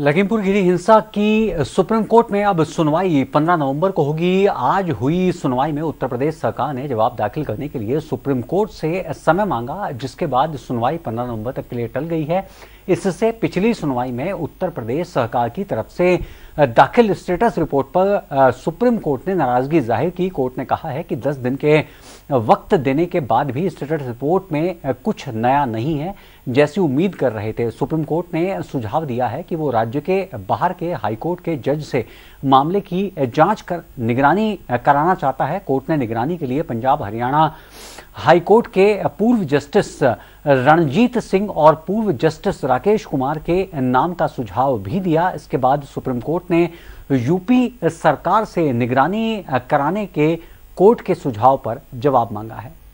लखीमपुर गिरी हिंसा की supreme court में अब सुनवाई 15 नवंबर को होगी आज हुई सुनवाई में उत्तर प्रदेश सरकार ने जवाब दाखिल करने के लिए सुप्रीम कोर्ट से समय मांगा जिसके बाद सुनवाई 15 नवंबर तक के लिए टल गई है इससे पिछली सुनवाई में उत्तर प्रदेश सरकार की तरफ से दाखिल स्टेटस रिपोर्ट पर सुप्रीम कोर्ट ने नाराजगी जाहिर की कोर्ट ने कहा है कि 10 दिन के वक्त देने के बाद भी स्टेटस रिपोर्ट में कुछ नया नहीं है जैसी उम्मीद कर रहे थे सुप्रीम कोर्ट ने सुझाव दिया है कि वो राज्य के बाहर के हाईकोर्ट के जज से मामले की जांच कर निगरानी कराना चाहता है कोर्ट ने निगरानी के लिए पंजाब हरियाणा हाईकोर्ट के पूर्व जस्टिस रणजीत सिंह और पूर्व जस्टिस राकेश कुमार के नाम का सुझाव भी दिया इसके बाद सुप्रीम कोर्ट ने यूपी सरकार से निगरानी कराने के कोर्ट के सुझाव पर जवाब मांगा है